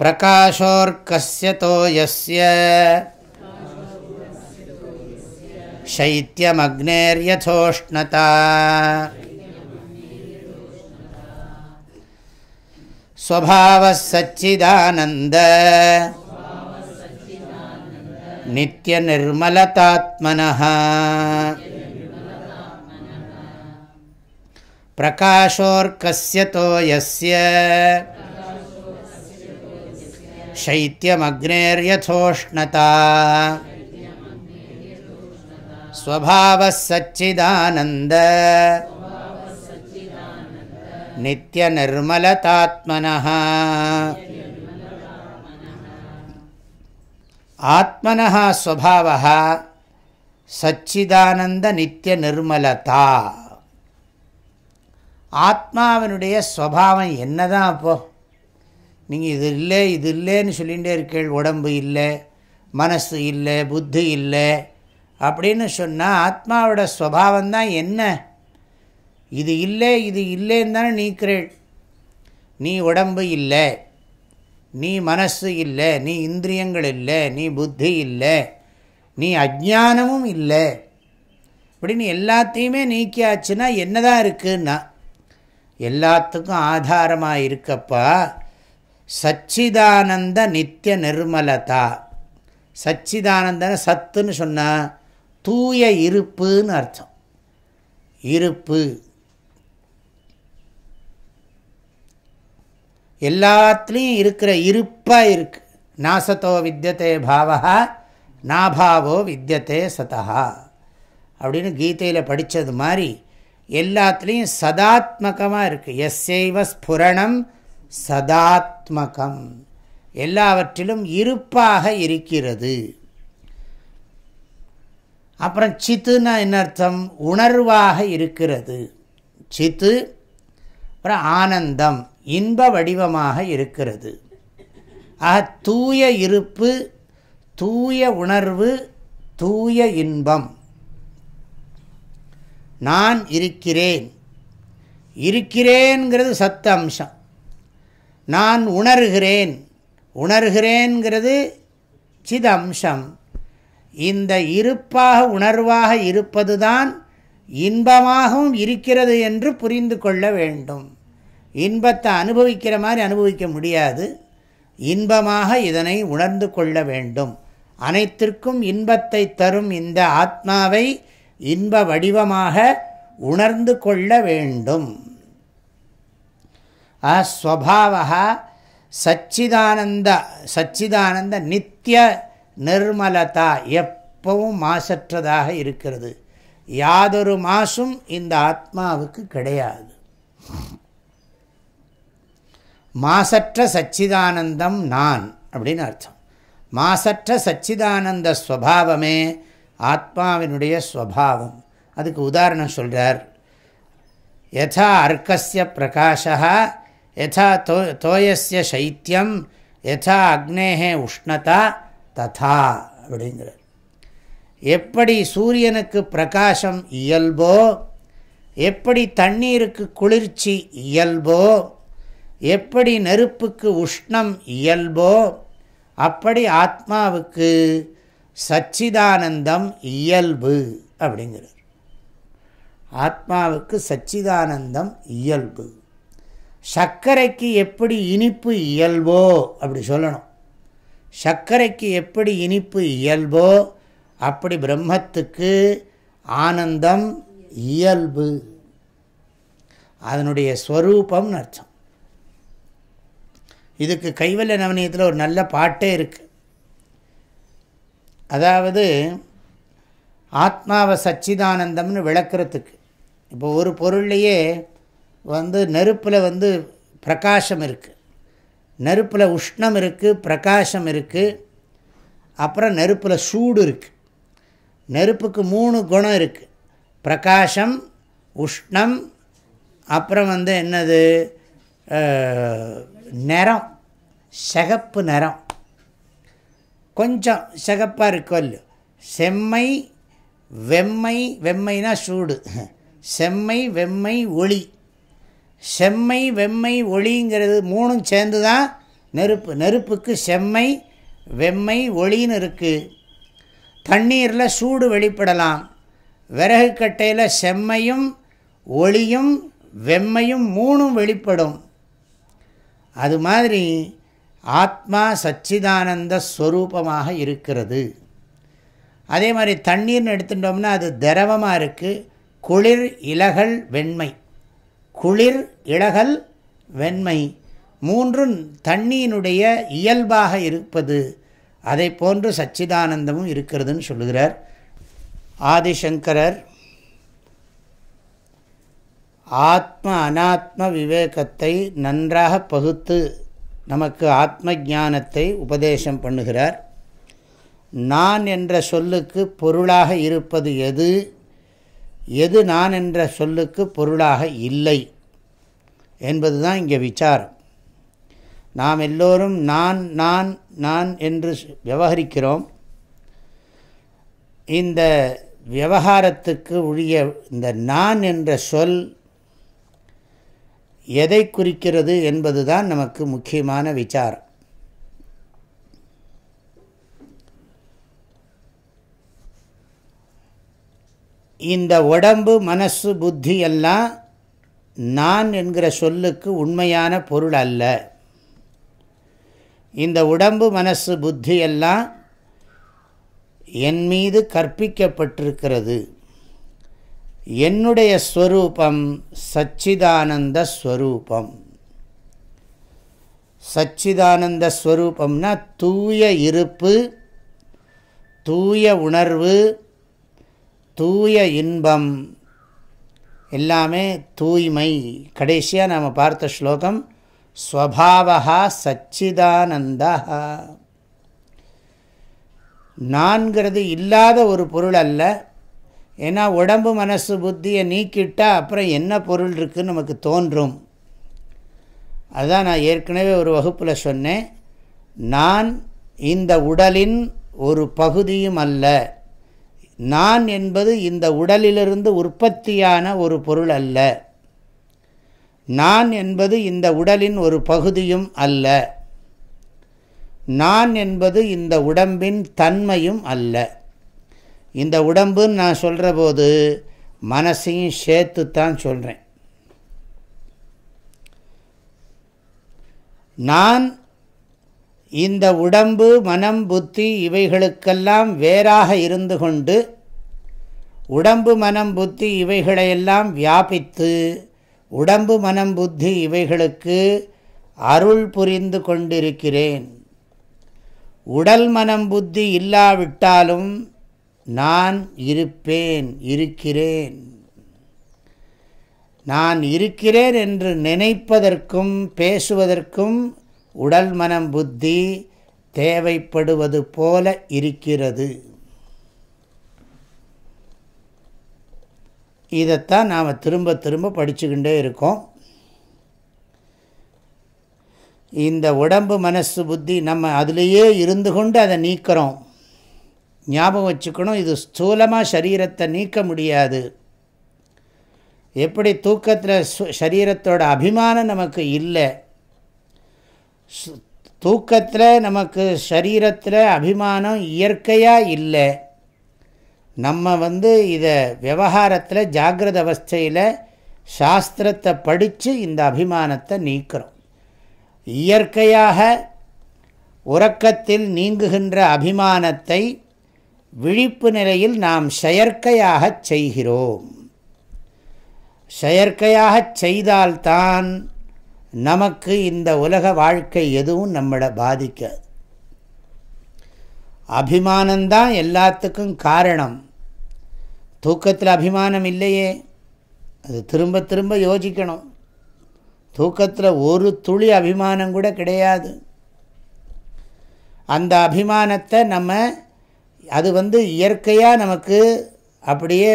प्रकाशोऽर्कस्य तो यस्य शैत्यमग्नेर्योष्णता स्वभावः सच्चिदानन्द नित्यनिर्मलतात्मनः प्रकाशोऽर्कस्य तो यस्य शैत्यमग्नेर्यथोष्णता स्वभावः सच्चिदानन्द नित्यनिर्मलतात्मनः ஆத்மனா ஸ்வபாவா சச்சிதானந்த நித்திய நிர்மலதா ஆத்மாவினுடைய ஸ்வபாவம் என்னதான் அப்போது நீங்கள் இது இல்லை இது இல்லைன்னு சொல்லிகிட்டே இருக்கீள் உடம்பு இல்லை மனசு இல்லை புத்தி இல்லை அப்படின்னு சொன்னால் ஆத்மாவோட ஸ்வபாவந்தான் என்ன இது இல்லை இது இல்லைன்னு தானே நீக்கிறேள் நீ உடம்பு இல்லை நீ மனசு இல்லை நீ இந்திரியங்கள் இல்லை நீ புத்தி இல்லை நீ அஜானமும் இல்லை அப்படின்னு எல்லாத்தையுமே நீக்கியாச்சுன்னா என்னதான் இருக்குன்னா எல்லாத்துக்கும் ஆதாரமாக இருக்கப்பா சச்சிதானந்த நித்திய நிர்மலதா சச்சிதானந்தன சத்துன்னு சொன்னால் தூய இருப்புன்னு அர்த்தம் இருப்பு எல்லாத்துலேயும் இருக்கிற இருப்பாக இருக்குது நாசத்தோ வித்தியதே பாவா நாபாவோ வித்தியதே சதா அப்படின்னு கீதையில் படித்தது மாதிரி எல்லாத்துலேயும் சதாத்மகமாக இருக்குது எஸ்ஐவ ஸ்புரணம் சதாத்மகம் எல்லாவற்றிலும் இருப்பாக இருக்கிறது அப்புறம் சித்துன்னா என்ன அர்த்தம் உணர்வாக இருக்கிறது சித்து அப்புறம் ஆனந்தம் இன்ப வடிவமாக இருக்கிறது ஆக தூய இருப்பு தூய உணர்வு தூய இன்பம் நான் இருக்கிறேன் இருக்கிறேன்கிறது சத்த அம்சம் நான் உணர்கிறேன் உணர்கிறேன்கிறது சித அம்சம் இந்த இருப்பாக உணர்வாக இருப்பதுதான் இன்பமாகவும் இருக்கிறது என்று புரிந்து கொள்ள வேண்டும் இன்பத்தை அனுபவிக்கிற மாதிரி அனுபவிக்க முடியாது இன்பமாக இதனை உணர்ந்து கொள்ள வேண்டும் அனைத்திற்கும் இன்பத்தை தரும் இந்த ஆத்மாவை இன்ப வடிவமாக உணர்ந்து கொள்ள வேண்டும் அஸ்வபாவா சச்சிதானந்த சச்சிதானந்த நித்திய நிர்மலதா எப்பவும் மாசற்றதாக இருக்கிறது யாதொரு மாசும் இந்த ஆத்மாவுக்கு கிடையாது மாசற்ற சச்சிதானந்தம் நான் அப்படின்னு அர்த்தம் மாசற்ற சச்சிதானந்த ஸ்வபாவமே ஆத்மாவினுடைய ஸ்வபாவம் அதுக்கு உதாரணம் சொல்கிறார் யதா அர்க்கசிய பிரகாஷா யதா தோ தோயசிய சைத்தியம் யதா அக்னேகே உஷ்ணதா ததா அப்படிங்கிறார் எப்படி சூரியனுக்கு பிரகாசம் இயல்போ எப்படி தண்ணீருக்கு குளிர்ச்சி இயல்போ எப்படி நெருப்புக்கு உஷ்ணம் இயல்போ அப்படி ஆத்மாவுக்கு சச்சிதானந்தம் இயல்பு அப்படிங்கிறார் ஆத்மாவுக்கு சச்சிதானந்தம் இயல்பு சர்க்கரைக்கு எப்படி இனிப்பு இயல்போ அப்படி சொல்லணும் சர்க்கரைக்கு எப்படி இனிப்பு இயல்போ அப்படி பிரம்மத்துக்கு ஆனந்தம் இயல்பு அதனுடைய ஸ்வரூபம்னு அர்த்தம் இதுக்கு கைவல்ய நவநீதத்தில் ஒரு நல்ல பாட்டே இருக்குது அதாவது ஆத்மாவை சச்சிதானந்தம்னு விளக்கிறதுக்கு இப்போ ஒரு பொருள்லையே வந்து நெருப்பில் வந்து பிரகாசம் இருக்குது நெருப்பில் உஷ்ணம் இருக்குது பிரகாசம் இருக்குது அப்புறம் நெருப்பில் சூடு இருக்குது நெருப்புக்கு மூணு குணம் இருக்குது பிரகாசம் உஷ்ணம் அப்புறம் வந்து என்னது நிறம் சகப்பு நிறம் கொஞ்சம் சகப்பாக இருக்கொல் செம்மை வெம்மை வெம்மைனா சூடு செம்மை வெம்மை ஒளி செம்மை வெம்மை ஒளிங்கிறது மூணும் சேர்ந்து தான் நெருப்பு நெருப்புக்கு செம்மை வெம்மை ஒளின்னு இருக்குது தண்ணீரில் சூடு வெளிப்படலாம் விறகு கட்டையில் செம்மையும் ஒளியும் வெம்மையும் மூணும் வெளிப்படும் அது மாதிரி ஆத்மா சச்சிதானந்த ஸ்வரூபமாக இருக்கிறது அதே மாதிரி தண்ணீர்னு எடுத்துட்டோம்னா அது திரவமாக இருக்குது குளிர் இலகல் வெண்மை குளிர் இலகல் வெண்மை மூன்றும் தண்ணியினுடைய இயல்பாக இருப்பது அதை போன்று சச்சிதானந்தமும் இருக்கிறதுன்னு சொல்லுகிறார் ஆதிசங்கரர் ஆத்ம அனாத்ம விவேகத்தை நன்றாக பகுத்து நமக்கு ஆத்ம ஞானத்தை உபதேசம் பண்ணுகிறார் நான் என்ற சொல்லுக்கு பொருளாக இருப்பது எது எது நான் என்ற சொல்லுக்கு பொருளாக இல்லை என்பது தான் இங்கே விசாரம் நாம் எல்லோரும் நான் நான் நான் என்று விவகரிக்கிறோம் இந்த விவகாரத்துக்கு உரிய இந்த நான் என்ற சொல் எதை குறிக்கிறது என்பது தான் நமக்கு முக்கியமான விசாரம் இந்த உடம்பு மனசு புத்தி எல்லாம் நான் என்கிற சொல்லுக்கு உண்மையான பொருள் அல்ல இந்த உடம்பு மனசு புத்தி எல்லாம் என் மீது கற்பிக்கப்பட்டிருக்கிறது என்னுடைய ஸ்வரூபம் சச்சிதானந்த ஸ்வரூபம் சச்சிதானந்த ஸ்வரூபம்னா தூய இருப்பு தூய உணர்வு தூய இன்பம் எல்லாமே தூய்மை கடைசியாக நாம் பார்த்த ஸ்லோகம் ஸ்வபாவா சச்சிதானந்தா நான்கிறது இல்லாத ஒரு பொருள் அல்ல ஏன்னா உடம்பு மனசு புத்தியை நீக்கிட்டால் அப்புறம் என்ன பொருள் இருக்குதுன்னு நமக்கு தோன்றும் அதுதான் நான் ஏற்கனவே ஒரு வகுப்பில் சொன்னேன் நான் இந்த உடலின் ஒரு பகுதியும் அல்ல நான் என்பது இந்த உடலிலிருந்து உற்பத்தியான ஒரு பொருள் அல்ல நான் என்பது இந்த உடலின் ஒரு பகுதியும் அல்ல நான் என்பது இந்த உடம்பின் தன்மையும் அல்ல இந்த உடம்புன்னு நான் சொல்கிற போது மனசையும் சேர்த்து தான் சொல்கிறேன் நான் இந்த உடம்பு மனம் புத்தி இவைகளுக்கெல்லாம் வேறாக இருந்து கொண்டு உடம்பு மனம் புத்தி இவைகளையெல்லாம் வியாபித்து உடம்பு மனம் புத்தி இவைகளுக்கு அருள் புரிந்து கொண்டிருக்கிறேன் உடல் மனம் புத்தி இல்லாவிட்டாலும் நான் இருப்பேன் இருக்கிறேன் நான் இருக்கிறேன் என்று நினைப்பதற்கும் பேசுவதற்கும் உடல் மனம் புத்தி தேவைப்படுவது போல இருக்கிறது இதைத்தான் நாம் திரும்ப திரும்ப படிச்சுக்கிட்டே இருக்கோம் இந்த உடம்பு மனசு புத்தி நம்ம அதிலேயே இருந்து கொண்டு அதை நீக்கிறோம் ஞாபகம் வச்சுக்கணும் இது ஸ்தூலமாக சரீரத்தை நீக்க முடியாது எப்படி தூக்கத்தில் சரீரத்தோட அபிமானம் நமக்கு இல்லை தூக்கத்தில் நமக்கு சரீரத்தில் அபிமானம் இயற்கையாக இல்லை நம்ம வந்து இதை விவகாரத்தில் ஜாகிரத அவஸ்தையில் சாஸ்திரத்தை படித்து இந்த அபிமானத்தை நீக்கிறோம் இயற்கையாக உறக்கத்தில் நீங்குகின்ற அபிமானத்தை விழிப்பு நிலையில் நாம் செயற்கையாக செய்கிறோம் செயற்கையாக செய்தால்தான் நமக்கு இந்த உலக வாழ்க்கை எதுவும் நம்மளை பாதிக்காது அபிமானந்தான் எல்லாத்துக்கும் காரணம் தூக்கத்தில் அபிமானம் இல்லையே அது திரும்ப திரும்ப யோசிக்கணும் தூக்கத்தில் ஒரு துளி அபிமானம் கூட கிடையாது அந்த அபிமானத்தை நம்ம அது வந்து இயற்கையாக நமக்கு அப்படியே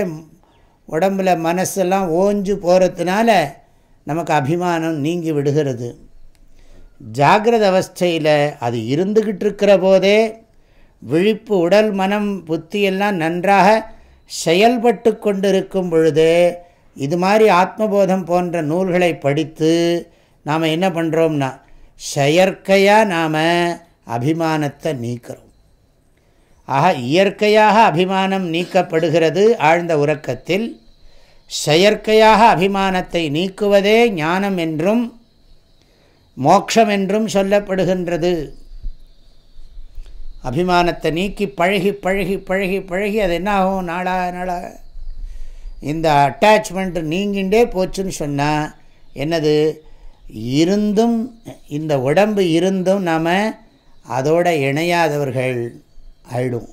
உடம்பில் மனசெல்லாம் ஓஞ்சு போகிறதுனால நமக்கு அபிமானம் நீங்கி விடுகிறது ஜாகிரத அவஸ்தையில் அது இருந்துக்கிட்டு இருக்கிற போதே விழிப்பு உடல் மனம் புத்தியெல்லாம் நன்றாக செயல்பட்டு கொண்டிருக்கும் பொழுது இது மாதிரி ஆத்மபோதம் போன்ற நூல்களை படித்து நாம் என்ன பண்ணுறோம்னா செயற்கையாக நாம் அபிமானத்தை நீக்கிறோம் ஆக இயற்கையாக அபிமானம் நீக்கப்படுகிறது ஆழ்ந்த உறக்கத்தில் செயற்கையாக அபிமானத்தை நீக்குவதே ஞானம் என்றும் மோக்ஷம் என்றும் சொல்லப்படுகின்றது அபிமானத்தை நீக்கி பழகி பழகி பழகி பழகி அது என்ன ஆகும் நாளாக நாளாக இந்த அட்டாச்மெண்ட் நீங்கின்றே போச்சுன்னு சொன்னால் என்னது இருந்தும் இந்த உடம்பு இருந்தும் நாம் அதோட இணையாதவர்கள் ஆயிடும்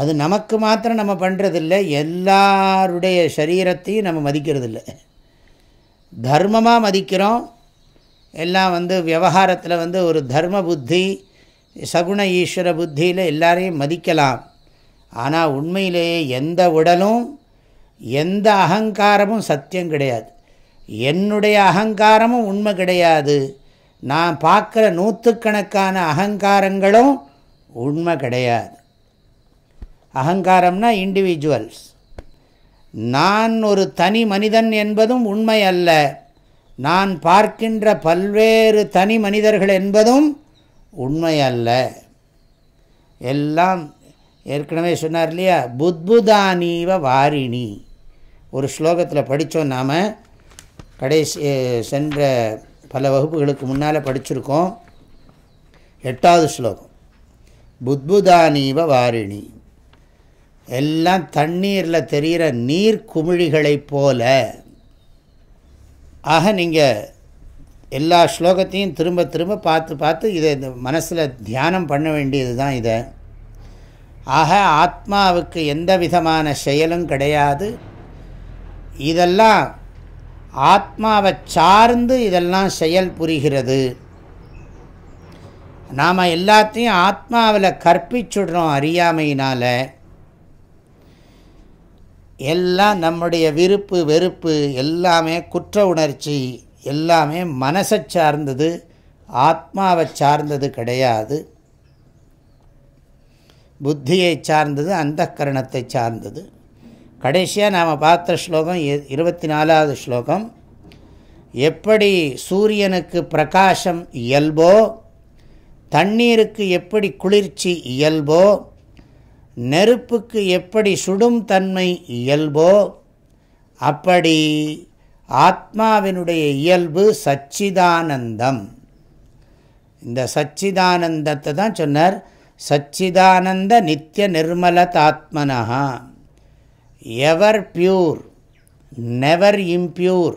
அது நமக்கு மாத்திரம் நம்ம பண்ணுறதில்ல எல்லாருடைய சரீரத்தையும் நம்ம மதிக்கிறதில்ல தர்மமாக மதிக்கிறோம் எல்லாம் வந்து விவகாரத்தில் வந்து ஒரு தர்ம புத்தி சகுண ஈஸ்வர புத்தியில் எல்லாரையும் மதிக்கலாம் ஆனால் உண்மையிலேயே எந்த உடலும் எந்த அகங்காரமும் சத்தியம் கிடையாது என்னுடைய அகங்காரமும் உண்மை கிடையாது நான் பார்க்குற நூற்றுக்கணக்கான அகங்காரங்களும் உண்மை கிடையாது அகங்காரம்னா இண்டிவிஜுவல்ஸ் நான் ஒரு தனி மனிதன் என்பதும் உண்மை அல்ல நான் பார்க்கின்ற பல்வேறு தனி மனிதர்கள் என்பதும் உண்மை அல்ல எல்லாம் ஏற்கனவே சொன்னார் இல்லையா புத்புதானீவ வாரிணி ஒரு ஸ்லோகத்தில் படித்தோம் நாம் கடைசி சென்ற பல வகுப்புகளுக்கு முன்னால் படிச்சிருக்கோம் எட்டாவது ஸ்லோகம் புத்புதானீவ வாரிணி எல்லாம் தண்ணீரில் தெரிகிற நீர் குமிழிகளைப் போல ஆக நீங்கள் எல்லா ஸ்லோகத்தையும் திரும்ப திரும்ப பார்த்து பார்த்து இதை இந்த மனசில் தியானம் பண்ண வேண்டியது தான் இதை ஆக ஆத்மாவுக்கு எந்த விதமான செயலும் கிடையாது இதெல்லாம் ஆத்மாவை சார்ந்து இதெல்லாம் செயல் புரிகிறது நாம் எல்லாத்தையும் ஆத்மாவில் கற்பிச்சுடுறோம் அறியாமையினால் எல்லாம் நம்முடைய விருப்பு வெறுப்பு எல்லாமே குற்ற உணர்ச்சி எல்லாமே மனசை சார்ந்தது ஆத்மாவை சார்ந்தது கிடையாது புத்தியை சார்ந்தது அந்த கரணத்தை சார்ந்தது கடைசியாக நாம் பார்த்த ஸ்லோகம் இருபத்தி நாலாவது ஸ்லோகம் எப்படி சூரியனுக்கு பிரகாசம் இயல்போ தண்ணீருக்கு எப்படி குளிர்ச்சி இயல்போ நெருப்புக்கு எப்படி சுடும் தன்மை இயல்போ அப்படி ஆத்மாவினுடைய இயல்பு சச்சிதானந்தம் இந்த சச்சிதானந்தத்தை தான் சொன்னார் சச்சிதானந்த நித்திய நிர்மலதாத்மனகா எவர் பியூர் நெவர் இம்ப்யூர்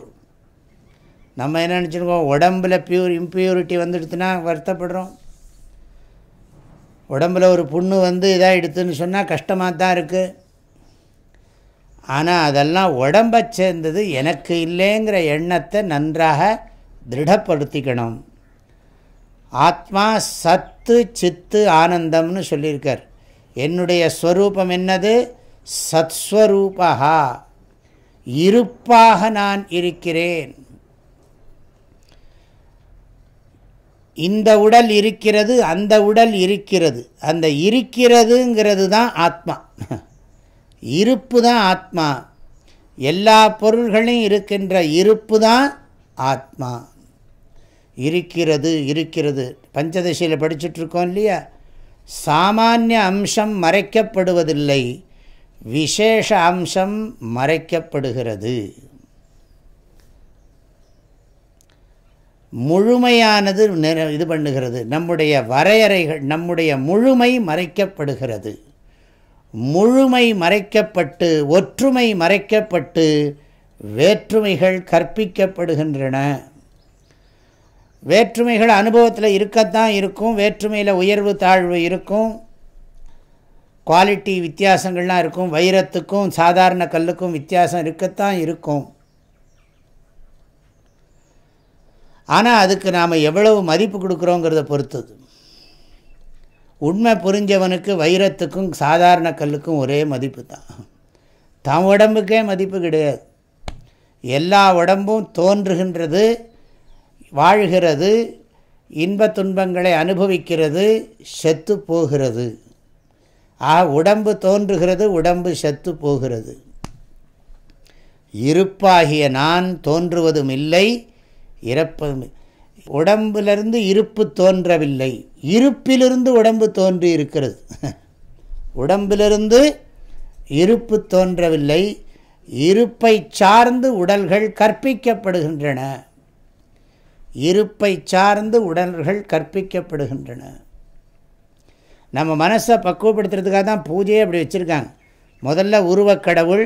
நம்ம என்ன நினச்சிருக்கோம் உடம்பில் பியூர் இம்ப்யூரிட்டி வந்துடுச்சுன்னா வருத்தப்படுறோம் உடம்பில் ஒரு புண்ணு வந்து இதாக எடுத்துன்னு சொன்னால் கஷ்டமாக தான் இருக்குது ஆனால் அதெல்லாம் உடம்பை சேர்ந்தது எனக்கு இல்லைங்கிற எண்ணத்தை நன்றாக திருடப்படுத்திக்கணும் ஆத்மா சத்து சித்து ஆனந்தம்னு சொல்லியிருக்கார் என்னுடைய ஸ்வரூபம் என்னது சத்ஸ்வரூபா இருப்பாக நான் இருக்கிறேன் இந்த உடல் இருக்கிறது அந்த உடல் இருக்கிறது அந்த இருக்கிறதுங்கிறது தான் ஆத்மா இருப்பு தான் ஆத்மா எல்லா பொருள்களையும் இருக்கின்ற இருப்பு தான் ஆத்மா இருக்கிறது இருக்கிறது பஞ்சதசையில் படிச்சுட்ருக்கோம் இல்லையா சாமானிய அம்சம் மறைக்கப்படுவதில்லை விசேஷ அம்சம் மறைக்கப்படுகிறது முழுமையானது இது பண்ணுகிறது நம்முடைய வரையறைகள் நம்முடைய முழுமை மறைக்கப்படுகிறது முழுமை மறைக்கப்பட்டு ஒற்றுமை மறைக்கப்பட்டு வேற்றுமைகள் கற்பிக்கப்படுகின்றன வேற்றுமைகள் அனுபவத்தில் இருக்கத்தான் இருக்கும் வேற்றுமையில் உயர்வு தாழ்வு இருக்கும் குவாலிட்டி வித்தியாசங்கள்லாம் இருக்கும் வைரத்துக்கும் சாதாரண கல்லுக்கும் வித்தியாசம் இருக்கத்தான் இருக்கும் ஆனால் அதுக்கு நாம் எவ்வளவு மதிப்பு கொடுக்குறோங்கிறத பொறுத்தது உண்மை புரிஞ்சவனுக்கு வைரத்துக்கும் சாதாரண கல்லுக்கும் ஒரே மதிப்பு தான் தம் உடம்புக்கே மதிப்பு கிடையாது எல்லா உடம்பும் தோன்றுகின்றது வாழ்கிறது இன்ப துன்பங்களை அனுபவிக்கிறது செத்து போகிறது ஆ உடம்பு தோன்றுகிறது உடம்பு செத்து போகிறது இருப்பாகிய நான் தோன்றுவதும் இல்லை இறப்பதும் உடம்பிலிருந்து இருப்பு தோன்றவில்லை இருப்பிலிருந்து உடம்பு தோன்றி இருக்கிறது உடம்பிலிருந்து இருப்பு தோன்றவில்லை இருப்பை சார்ந்து உடல்கள் கற்பிக்கப்படுகின்றன இருப்பை சார்ந்து உடல்கள் கற்பிக்கப்படுகின்றன நம்ம மனசை பக்குவப்படுத்துறதுக்காக தான் பூஜையே அப்படி வச்சுருக்காங்க முதல்ல உருவக்கடவுள்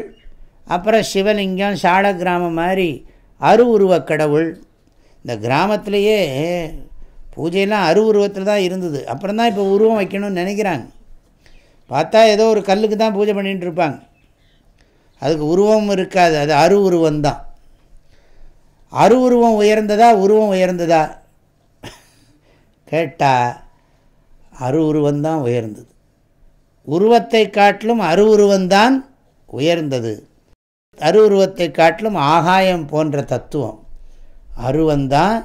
அப்புறம் சிவலிங்கம் சால கிராமம் மாதிரி அரு உருவக்கடவுள் இந்த கிராமத்திலேயே பூஜையெல்லாம் அரு உருவத்தில் தான் இருந்தது அப்புறம் தான் இப்போ உருவம் வைக்கணும்னு நினைக்கிறாங்க பார்த்தா ஏதோ ஒரு கல்லுக்கு தான் பூஜை பண்ணிகிட்டு இருப்பாங்க அதுக்கு உருவம் இருக்காது அது அரு உருவந்தான் தான் அரு உருவம் உயர்ந்ததா உருவம் உயர்ந்ததா கேட்டால் அரு உருவந்தான் உயர்ந்தது உருவத்தை காட்டிலும் அரு உருவந்தான் உயர்ந்தது அரு உருவத்தை காட்டிலும் ஆகாயம் போன்ற தத்துவம் அருவந்தான்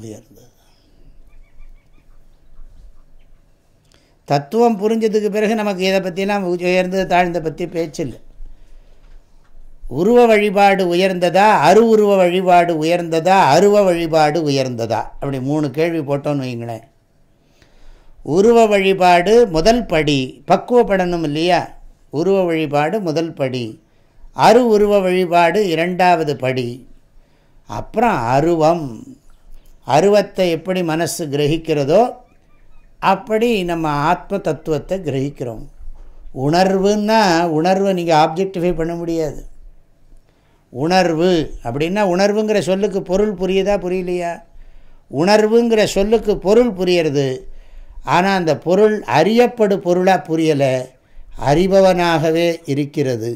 உயர்ந்தது தத்துவம் புரிஞ்சதுக்கு பிறகு நமக்கு இதை பற்றிலாம் உயர்ந்தது தாழ்ந்த பற்றி பேச்சில்லை உருவ வழிபாடு உயர்ந்ததா அரு உருவ வழிபாடு உயர்ந்ததா அருவ வழிபாடு உயர்ந்ததா அப்படி மூணு கேள்வி போட்டோன்னு வைங்களேன் உருவ வழிபாடு முதல் படி பக்குவப்படணும் இல்லையா உருவ வழிபாடு முதல் படி அரு உருவ வழிபாடு இரண்டாவது படி அப்புறம் அருவம் அருவத்தை எப்படி மனசு கிரகிக்கிறதோ அப்படி நம்ம ஆத்ம தத்துவத்தை கிரகிக்கிறோம் உணர்வுன்னா உணர்வை நீங்கள் ஆப்ஜெக்டிஃபை பண்ண முடியாது உணர்வு அப்படின்னா உணர்வுங்கிற சொல்லுக்கு பொருள் புரியுதா புரியலையா உணர்வுங்கிற சொல்லுக்கு பொருள் புரியறது ஆனால் அந்த பொருள் அறியப்படு பொருளாக புரியலை அறிபவனாகவே இருக்கிறது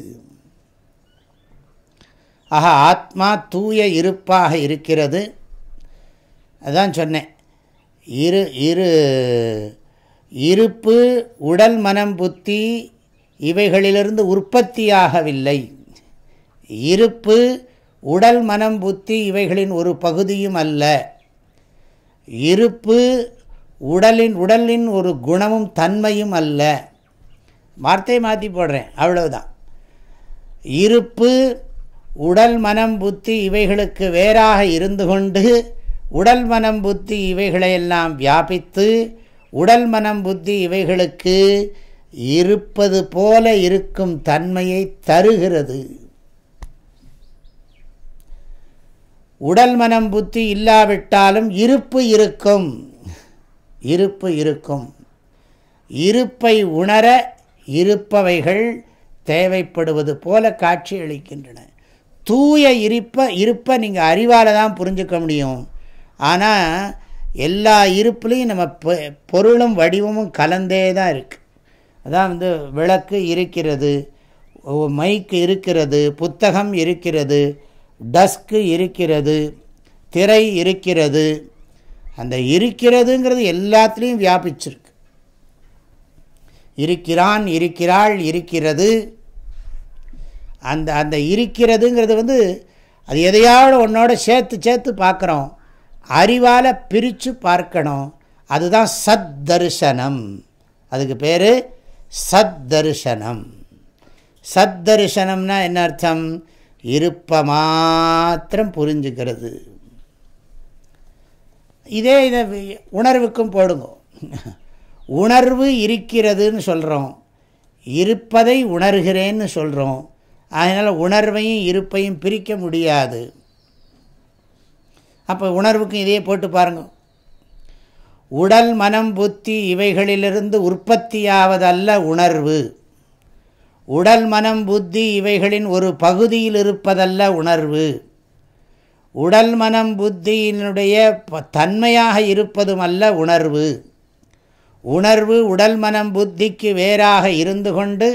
ஆக ஆத்மா தூய இருப்பாக இருக்கிறது அதான் சொன்னேன் இரு இரு இருப்பு உடல் மனம் புத்தி இவைகளிலிருந்து உற்பத்தியாகவில்லை இருப்பு உடல் மனம் புத்தி இவைகளின் ஒரு பகுதியும் அல்ல இருப்பு உடலின் உடலின் ஒரு குணமும் தன்மையும் அல்ல வார்த்தையை மாற்றி போடுறேன் அவ்வளவுதான் இருப்பு உடல் மனம் புத்தி இவைகளுக்கு வேறாக இருந்து கொண்டு உடல் மனம் புத்தி இவைகளையெல்லாம் வியாபித்து உடல் மனம் புத்தி இவைகளுக்கு இருப்பது போல இருக்கும் தன்மையை தருகிறது உடல் மனம் புத்தி இல்லாவிட்டாலும் இருப்பு இருக்கும் இருப்பு இருக்கும் இருப்பை உணர இருப்பவைகள் தேவைப்படுவது போல காட்சி அளிக்கின்றன தூய இருப்ப இருப்பை நீங்கள் அறிவால் தான் புரிஞ்சுக்க முடியும் ஆனால் எல்லா இருப்புலேயும் நம்ம பொருளும் வடிவமும் கலந்தே தான் இருக்குது அதான் வந்து விளக்கு இருக்கிறது மைக்கு இருக்கிறது புத்தகம் இருக்கிறது டஸ்க்கு இருக்கிறது திரை இருக்கிறது அந்த இருக்கிறதுங்கிறது எல்லாத்துலேயும் வியாபிச்சிருக்கு இருக்கிறான் இருக்கிறாள் இருக்கிறது அந்த அந்த இருக்கிறதுங்கிறது வந்து அது எதையாவது உன்னோட சேர்த்து சேர்த்து பார்க்குறோம் அறிவால் பிரித்து பார்க்கணும் அதுதான் சத் தரிசனம் அதுக்கு பேர் சத் தரிசனம் சத் தரிசனம்னா என்ன அர்த்தம் இருப்ப மாத்திரம் புரிஞ்சுக்கிறது இதே இதை உணர்வுக்கும் போடுங்க உணர்வு இருக்கிறதுன்னு சொல்கிறோம் இருப்பதை உணர்கிறேன்னு சொல்கிறோம் அதனால் உணர்வையும் இருப்பையும் பிரிக்க முடியாது அப்போ உணர்வுக்கும் இதையே போட்டு பாருங்கள் உடல் மனம் புத்தி இவைகளிலிருந்து உற்பத்தியாவதல்ல உணர்வு உடல் மனம் புத்தி இவைகளின் ஒரு பகுதியில் இருப்பதல்ல உணர்வு உடல் மனம் புத்தியினுடைய தன்மையாக இருப்பதும் அல்ல உணர்வு உணர்வு உடல் மனம் புத்திக்கு வேறாக இருந்து கொண்டு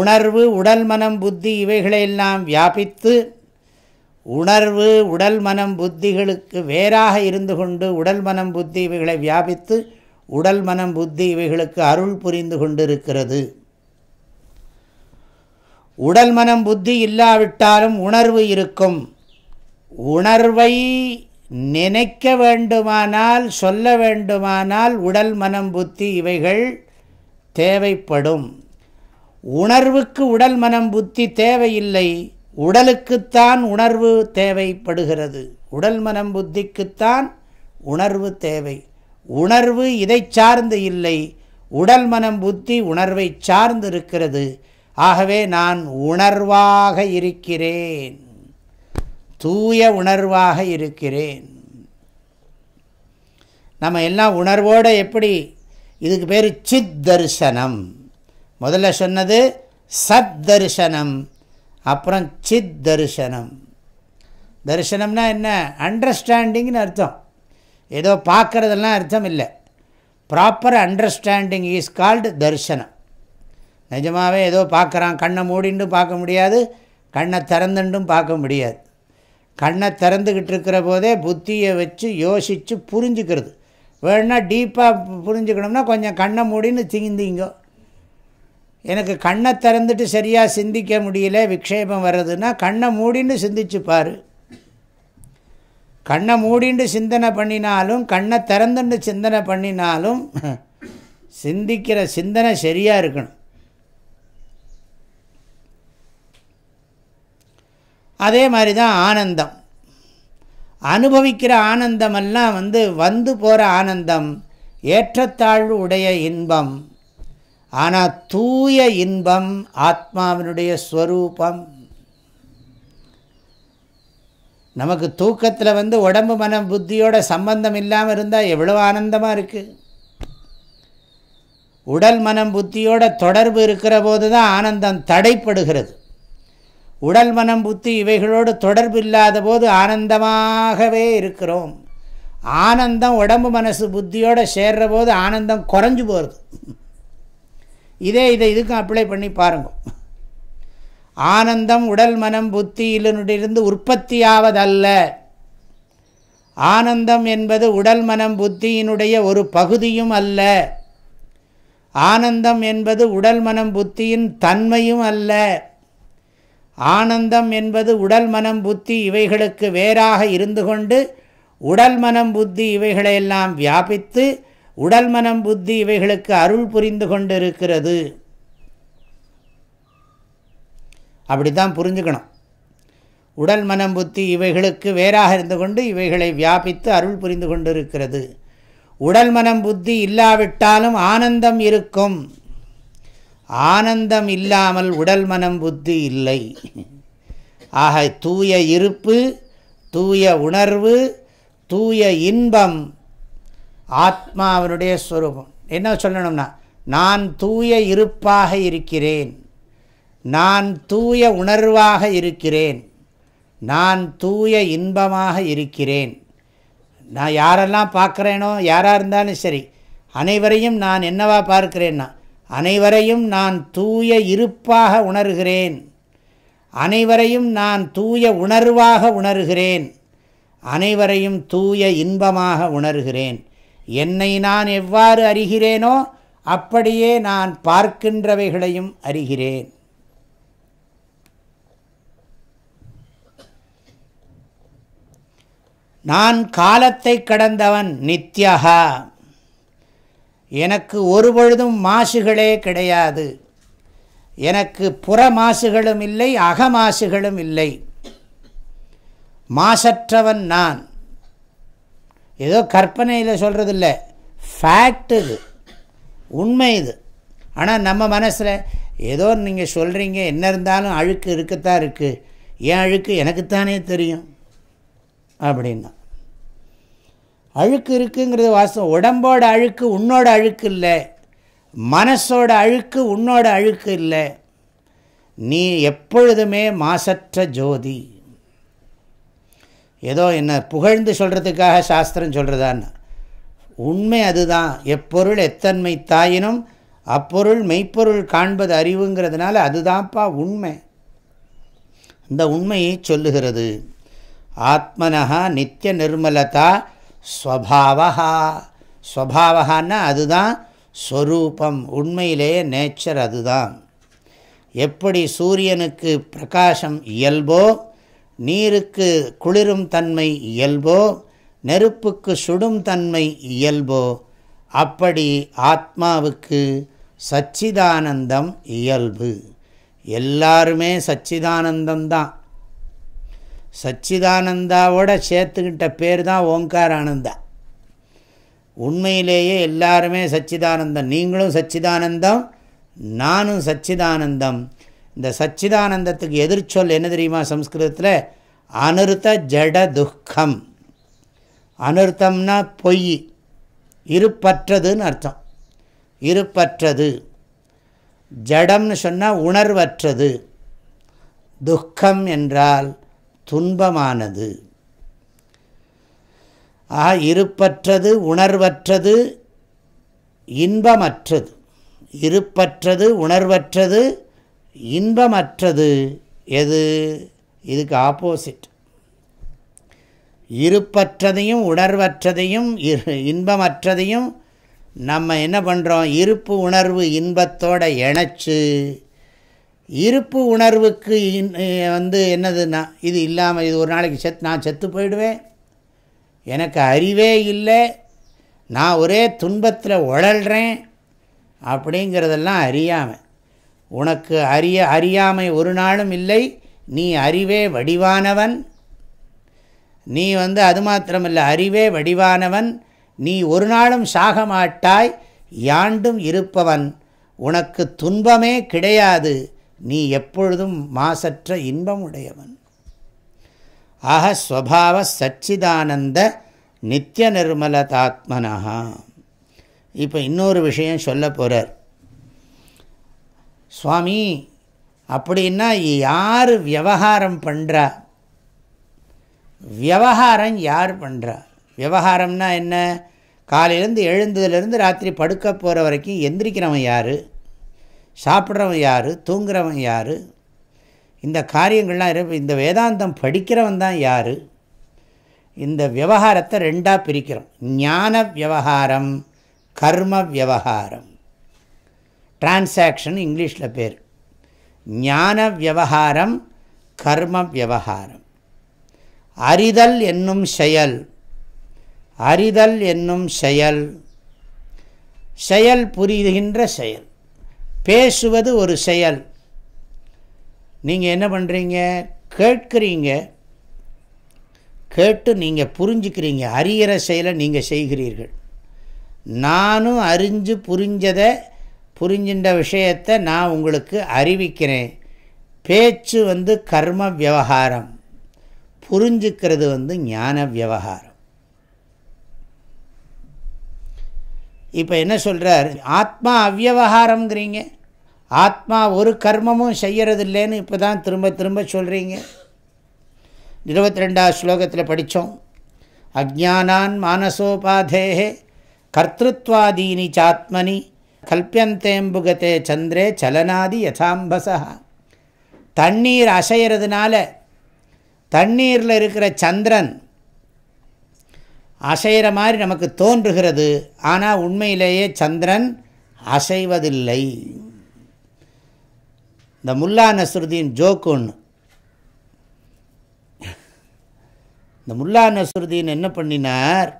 உணர்வு உடல் மனம் புத்தி இவைகளையெல்லாம் வியாபித்து உணர்வு உடல் மனம் புத்திகளுக்கு வேறாக இருந்து கொண்டு உடல் மனம் புத்தி இவைகளை வியாபித்து உடல் மனம் புத்தி இவைகளுக்கு அருள் புரிந்து கொண்டிருக்கிறது உடல் மனம் புத்தி இல்லாவிட்டாலும் உணர்வு இருக்கும் உணர்வை நினைக்க வேண்டுமானால் சொல்ல வேண்டுமானால் உடல் மனம் புத்தி இவைகள் தேவைப்படும் உணர்வுக்கு உடல் மனம் புத்தி தேவையில்லை உடலுக்குத்தான் உணர்வு தேவைப்படுகிறது உடல் மனம் புத்திக்குத்தான் உணர்வு தேவை உணர்வு இதை சார்ந்து இல்லை உடல் மனம் புத்தி உணர்வை சார்ந்து இருக்கிறது ஆகவே நான் உணர்வாக இருக்கிறேன் தூய உணர்வாக இருக்கிறேன் நம்ம எல்லாம் உணர்வோடு எப்படி இதுக்கு பேர் சித் தரிசனம் முதல்ல சொன்னது சத் தரிசனம் அப்புறம் சித் தரிசனம் தரிசனம்னா என்ன அண்டர்ஸ்டாண்டிங்னு அர்த்தம் ஏதோ பார்க்குறதெல்லாம் அர்த்தம் இல்லை ப்ராப்பர் அண்டர்ஸ்டாண்டிங் ஈஸ் கால்டு தரிசனம் நிஜமாகவே ஏதோ பார்க்குறான் கண்ணை மூடிண்டும் பார்க்க முடியாது கண்ணை திறந்துண்டும் பார்க்க முடியாது கண்ணை திறந்துக்கிட்டு இருக்கிற போதே புத்தியை வச்சு யோசித்து புரிஞ்சுக்கிறது வேணுன்னா டீப்பாக புரிஞ்சுக்கணும்னா கொஞ்சம் கண்ணை மூடின்னு சிந்திங்கோ எனக்கு கண்ணை திறந்துட்டு சரியாக சிந்திக்க முடியல விக்ஷேபம் வர்றதுன்னா கண்ணை மூடின்னு சிந்திச்சு பாரு கண்ணை மூடின்னு சிந்தனை பண்ணினாலும் கண்ணை திறந்துன்னு சிந்தனை பண்ணினாலும் சிந்திக்கிற சிந்தனை சரியாக இருக்கணும் அதே மாதிரி தான் ஆனந்தம் அனுபவிக்கிற ஆனந்தமெல்லாம் வந்து வந்து போகிற ஆனந்தம் ஏற்றத்தாழ்வு உடைய இன்பம் ஆனால் தூய இன்பம் ஆத்மாவினுடைய ஸ்வரூபம் நமக்கு தூக்கத்தில் வந்து உடம்பு மனம் புத்தியோட சம்பந்தம் இல்லாமல் இருந்தால் எவ்வளோ ஆனந்தமாக இருக்குது உடல் மனம் புத்தியோட தொடர்பு இருக்கிற போது தான் ஆனந்தம் தடைப்படுகிறது உடல் மனம் புத்தி இவைகளோடு தொடர்பு இல்லாத போது ஆனந்தமாகவே இருக்கிறோம் ஆனந்தம் உடம்பு மனசு புத்தியோடு சேர்ற போது ஆனந்தம் குறைஞ்சு போகிறது இதே இதை இதுக்கும் அப்ளை பண்ணி பாருங்க ஆனந்தம் உடல் மனம் புத்தியிலிருந்து உற்பத்தியாவதல்ல ஆனந்தம் என்பது உடல் மனம் புத்தியினுடைய ஒரு பகுதியும் அல்ல ஆனந்தம் என்பது உடல் மனம் புத்தியின் தன்மையும் அல்ல ஆனந்தம் என்பது உடல் மனம் புத்தி இவைகளுக்கு வேறாக இருந்து கொண்டு உடல் மனம் புத்தி இவைகளையெல்லாம் வியாபித்து உடல் மனம் புத்தி இவைகளுக்கு அருள் புரிந்து கொண்டிருக்கிறது அப்படி தான் புரிஞ்சுக்கணும் உடல் மனம் புத்தி இவைகளுக்கு வேறாக இருந்து கொண்டு இவைகளை வியாபித்து அருள் புரிந்து கொண்டிருக்கிறது உடல் மனம் புத்தி இல்லாவிட்டாலும் ஆனந்தம் இருக்கும் ஆனந்தம் இல்லாமல் உடல் மனம் புத்தி இல்லை ஆக தூய இருப்பு தூய உணர்வு தூய இன்பம் ஆத்மாவனுடைய ஸ்வரூபம் என்ன சொல்லணும்னா நான் தூய இருப்பாக இருக்கிறேன் நான் தூய உணர்வாக இருக்கிறேன் நான் தூய இன்பமாக இருக்கிறேன் நான் யாரெல்லாம் பார்க்குறேனோ யாராக இருந்தாலும் சரி அனைவரையும் நான் என்னவா பார்க்கிறேன்னா அனைவரையும் நான் தூய இருப்பாக உணர்கிறேன் அனைவரையும் நான் தூய உணர்வாக உணர்கிறேன் அனைவரையும் தூய இன்பமாக உணர்கிறேன் என்னை நான் எவ்வாறு அறிகிறேனோ அப்படியே நான் பார்க்கின்றவைகளையும் அறிகிறேன் நான் காலத்தை கடந்தவன் நித்யகா எனக்கு ஒரு பொழுதும் மாசுகளே கிடையாது எனக்கு புற மாசுகளும் இல்லை அகமாசுகளும் இல்லை மாசற்றவன் நான் ஏதோ கற்பனையில் சொல்கிறது இல்லை ஃபேக்ட் இது உண்மை இது ஆனால் நம்ம மனசில் ஏதோ நீங்கள் சொல்கிறீங்க என்ன இருந்தாலும் அழுக்கு இருக்கத்தான் இருக்குது ஏன் அழுக்கு எனக்குத்தானே தெரியும் அப்படின்னா அழுக்கு இருக்குங்கிறது வாசம் உடம்போட அழுக்கு உன்னோட அழுக்கு இல்லை மனசோட அழுக்கு உன்னோட அழுக்கு இல்லை நீ எப்பொழுதுமே மாசற்ற ஜோதி ஏதோ என்ன புகழ்ந்து சொல்கிறதுக்காக சாஸ்திரம் சொல்கிறதான்னு உண்மை அதுதான் எப்பொருள் எத்தன்மை தாயினும் அப்பொருள் மெய்ப்பொருள் காண்பது அறிவுங்கிறதுனால அதுதான்ப்பா உண்மை இந்த உண்மையை சொல்லுகிறது ஆத்மனகா நித்திய நிர்மலதா ஸ்வபாவா ஸ்வபாவகான்னா அதுதான் ஸ்வரூபம் உண்மையிலேயே நேச்சர் அதுதான் எப்படி சூரியனுக்கு பிரகாசம் இயல்போ நீருக்கு குளிரும் தன்மை இயல்போ நெருப்புக்கு சுடும் தன்மை இயல்போ அப்படி ஆத்மாவுக்கு சச்சிதானந்தம் இயல்பு எல்லாருமே சச்சிதானந்தம்தான் சச்சிதானந்தாவோட சேர்த்துக்கிட்ட பேர் தான் ஓங்கார் ஆனந்தா உண்மையிலேயே எல்லாருமே சச்சிதானந்தம் நீங்களும் சச்சிதானந்தம் நானும் சச்சிதானந்தம் இந்த சச்சிதானந்தத்துக்கு எதிர்ச்சொல் என்ன தெரியுமா சம்ஸ்கிருதத்தில் அனிருத்த ஜட துக்கம் அனிருத்தம்னா பொய் இருப்பற்றதுன்னு அர்த்தம் இருப்பற்றது ஜடம்னு சொன்னால் உணர்வற்றது துக்கம் என்றால் துன்பமானது ஆக இருப்பற்றது உணர்வற்றது இன்பமற்றது இருப்பற்றது உணர்வற்றது இன்பமற்றது எது இதுக்கு ஆப்போசிட் இருப்பற்றதையும் உணர்வற்றதையும் இன்பமற்றதையும் நம்ம என்ன பண்ணுறோம் இருப்பு உணர்வு இன்பத்தோடு இணைச்சு இருப்பு உணர்வுக்கு வந்து என்னதுன்னா இது இல்லாமல் இது ஒரு நாளைக்கு செத் நான் செத்து போயிடுவேன் எனக்கு அறிவே இல்லை நான் ஒரே துன்பத்தில் உழல்றேன் அப்படிங்கிறதெல்லாம் அறியாமல் உனக்கு அறிய அறியாமை ஒரு நாளும் இல்லை நீ அறிவே வடிவானவன் நீ வந்து அது மாத்திரமில்லை அறிவே வடிவானவன் நீ ஒரு நாளும் சாக மாட்டாய் யாண்டும் இருப்பவன் உனக்கு துன்பமே கிடையாது நீ எப்பொழுதும் மாசற்ற இன்பம் உடையவன் ஆக ஸ்வபாவ சச்சிதானந்த நித்திய தாத்மனஹா இப்போ இன்னொரு விஷயம் சொல்ல போகிறார் சுவாமி அப்படின்னா யார் விவகாரம் பண்ணுறா விவகாரம் யார் பண்ணுறா விவகாரம்னா என்ன காலையிலேருந்து எழுந்ததுலேருந்து ராத்திரி படுக்க போகிற வரைக்கும் எந்திரிக்கிறவன் யார் சாப்பிட்றவன் யார் தூங்குறவன் யார் இந்த காரியங்கள்லாம் இரு இந்த வேதாந்தம் படிக்கிறவன் தான் யார் இந்த விவகாரத்தை ரெண்டாக பிரிக்கிறோம் ஞான விவகாரம் கர்ம விவகாரம் டிரான்சாக்ஷன் இங்கிலீஷில் பேர் ஞான விவகாரம் கர்ம விவகாரம் அறிதல் என்னும் செயல் அறிதல் என்னும் செயல் செயல் புரிகின்ற செயல் பேசுவது ஒரு செயல் நீங்கள் என்ன பண்ணுறீங்க கேட்குறீங்க கேட்டு நீங்கள் புரிஞ்சுக்கிறீங்க அறிகிற செயலை நீங்கள் செய்கிறீர்கள் நானும் அறிஞ்சு புரிஞ்சதை புரிஞ்சின்ற விஷயத்தை நான் உங்களுக்கு அறிவிக்கிறேன் பேச்சு வந்து கர்ம விவகாரம் புரிஞ்சுக்கிறது வந்து ஞான விவகாரம் இப்போ என்ன சொல்கிறார் ஆத்மா அவ்வகாரங்கிறீங்க ஆத்மா ஒரு கர்மமும் இல்லைன்னு இப்போ தான் திரும்ப திரும்ப சொல்கிறீங்க இருபத்தி ரெண்டாவது ஸ்லோகத்தில் படித்தோம் அஜானான் மானசோபாதேகே கர்த்திருவாதீனி சாத்மனி கல்பியந்தேம்புகத்தே சந்திரே சலனாதி யசாம்பசா தண்ணீர் அசைகிறதுனால தண்ணீரில் இருக்கிற சந்திரன் அசைகிற மாதிரி நமக்கு தோன்றுகிறது ஆனால் உண்மையிலேயே சந்திரன் அசைவதில்லை இந்த முல்லா நஸ்ருதீன் ஜோக் ஒன்று இந்த முல்லா நஸ்ருதீன் என்ன பண்ணினார்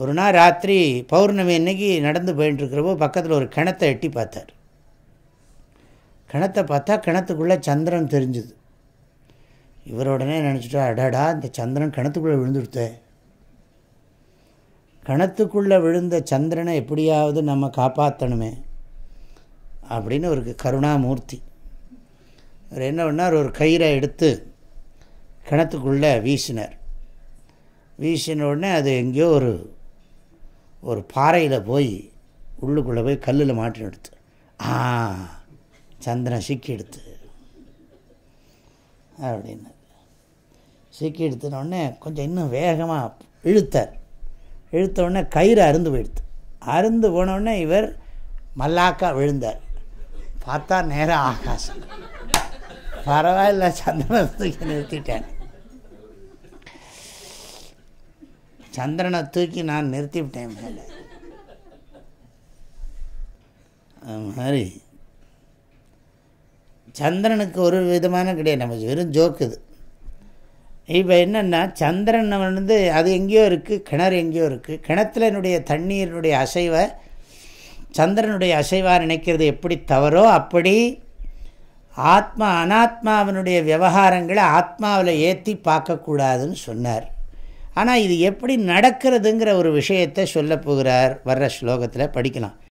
ஒரு நாள் ராத்திரி பௌர்ணமி அன்னைக்கு நடந்து போயிட்டுருக்கிறப்போ பக்கத்தில் ஒரு கிணத்தை எட்டி பார்த்தார் கிணத்தை பார்த்தா கிணத்துக்குள்ளே சந்திரன் தெரிஞ்சுது இவரோடனே நினச்சிட்டா அடாடா இந்த சந்திரன் கிணத்துக்குள்ளே விழுந்துடுத்தேன் கணத்துக்குள்ளே விழுந்த சந்திரனை எப்படியாவது நம்ம காப்பாற்றணுமே அப்படின்னு ஒரு கருணாமூர்த்தி அவர் என்ன பண்ணார் ஒரு கயிறை எடுத்து கிணத்துக்குள்ளே வீசினார் வீசின உடனே அது எங்கேயோ ஒரு ஒரு பாறையில் போய் உள்ளுக்குள்ளே போய் கல்லில் மாட்டி எடுத்து ஆ சந்திரன் சிக்கி எடுத்து அப்படின்னு சிக்கி எடுத்தினோடனே கொஞ்சம் இன்னும் வேகமாக இழுத்தார் இழுத்தவுடனே கயிறு அருந்து போயிடுது அருந்து போனவுடனே இவர் மல்லாக்கா விழுந்தார் பார்த்தா நேராக ஆகாசம் பரவாயில்ல சந்திரனை நிறுத்திட்டேன் சந்திரனை தூக்கி நான் நிறுத்திவிட்டேன் மேலே அது மாதிரி சந்திரனுக்கு ஒரு விதமான கிடையாது நம்ம வெறும் ஜோக்குது இப்போ என்னென்னா சந்திரன் வந்து அது எங்கேயோ இருக்குது கிணறு எங்கேயோ இருக்குது கிணத்துல தண்ணீரினுடைய அசைவை சந்திரனுடைய அசைவாக நினைக்கிறது எப்படி தவறோ அப்படி ஆத்மா அனாத்மாவினுடைய விவகாரங்களை ஆத்மாவில் ஏற்றி பார்க்கக்கூடாதுன்னு சொன்னார் ஆனால் இது எப்படி நடக்கிறதுங்கிற ஒரு விஷயத்தை சொல்லப்போகிறார் போகிறார் வர்ற ஸ்லோகத்தில் படிக்கலாம்